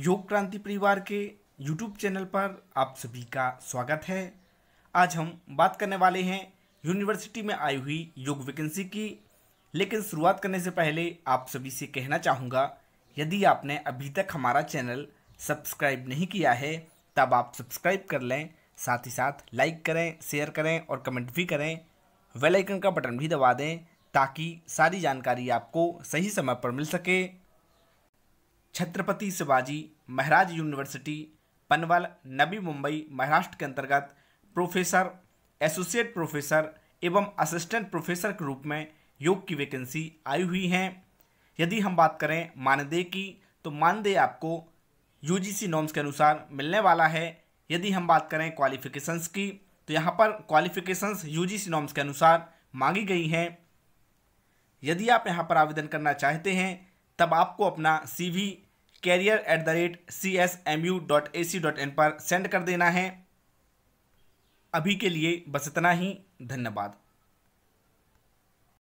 योग क्रांति परिवार के YouTube चैनल पर आप सभी का स्वागत है आज हम बात करने वाले हैं यूनिवर्सिटी में आई हुई योग वैकेंसी की लेकिन शुरुआत करने से पहले आप सभी से कहना चाहूँगा यदि आपने अभी तक हमारा चैनल सब्सक्राइब नहीं किया है तब आप सब्सक्राइब कर लें साथ ही साथ लाइक करें शेयर करें और कमेंट भी करें वेलाइकन का बटन भी दबा दें ताकि सारी जानकारी आपको सही समय पर मिल सके छत्रपति शिवाजी महाराज यूनिवर्सिटी पनवल नवी मुंबई महाराष्ट्र के अंतर्गत प्रोफेसर एसोसिएट प्रोफेसर एवं असिस्टेंट प्रोफेसर के रूप में योग की वैकेंसी आई हुई हैं यदि हम बात करें मानदेय की तो मानदेय आपको यू जी नॉर्म्स के अनुसार मिलने वाला है यदि हम बात करें क्वालिफिकेशंस की तो यहाँ पर क्वालिफिकेशंस यू जी नॉर्म्स के अनुसार मांगी गई हैं यदि आप यहाँ पर आवेदन करना चाहते हैं तब आपको अपना CV career at the rate C S M U dot A C dot in पर सेंड कर देना है अभी के लिए बस इतना ही धन्यवाद